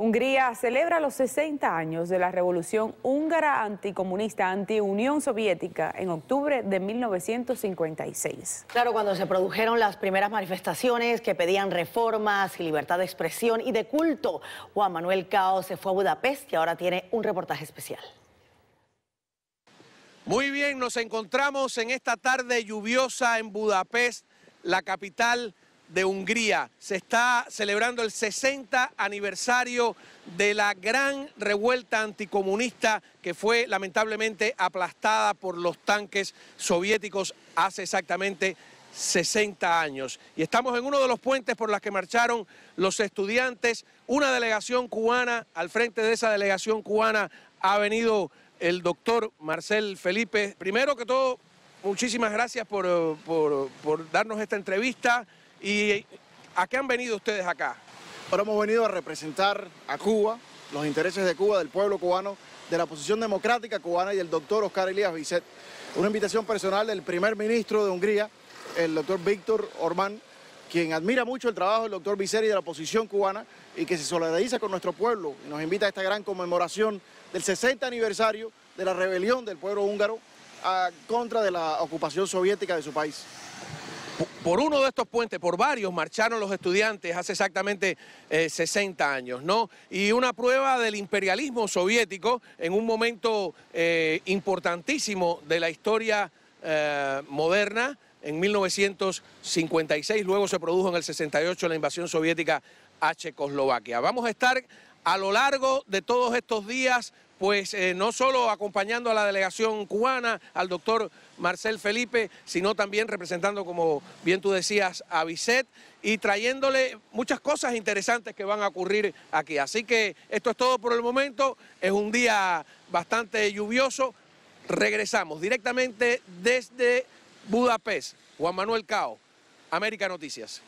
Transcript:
Hungría celebra los 60 años de la revolución húngara anticomunista, anti Unión soviética, en octubre de 1956. Claro, cuando se produjeron las primeras manifestaciones que pedían reformas y libertad de expresión y de culto, Juan Manuel Cao se fue a Budapest y ahora tiene un reportaje especial. Muy bien, nos encontramos en esta tarde lluviosa en Budapest, la capital de Hungría. Se está celebrando el 60 aniversario de la gran revuelta anticomunista que fue lamentablemente aplastada por los tanques soviéticos hace exactamente 60 años. Y estamos en uno de los puentes por los que marcharon los estudiantes. Una delegación cubana, al frente de esa delegación cubana ha venido el doctor Marcel Felipe. Primero que todo, muchísimas gracias por, eh, por darnos esta entrevista. ¿Y a qué han venido ustedes acá? Ahora hemos venido a representar a Cuba, los intereses de Cuba, del pueblo cubano, de la posición democrática cubana y del doctor Oscar Elías Bisset. Una invitación personal del primer ministro de Hungría, el doctor Víctor Ormán, quien admira mucho el trabajo del doctor y de la posición cubana y que se solidariza con nuestro pueblo y nos invita a esta gran conmemoración del 60 aniversario de la rebelión del pueblo húngaro a, contra de la ocupación soviética de su país por uno de estos puentes, por varios, marcharon los estudiantes hace exactamente 60 eh, años, ¿no? Y una prueba del imperialismo soviético en un momento eh, importantísimo de la historia eh, moderna. En 1956, luego se produjo en el 68 la invasión soviética a Checoslovaquia. Vamos a estar a lo largo de todos estos días, pues eh, no solo acompañando a la delegación cubana, al doctor Marcel Felipe, sino también representando, como bien tú decías, a Bicet y trayéndole muchas cosas interesantes que van a ocurrir aquí. Así que esto es todo por el momento, es un día bastante lluvioso. Regresamos directamente desde Budapest. Juan Manuel Cao, América Noticias.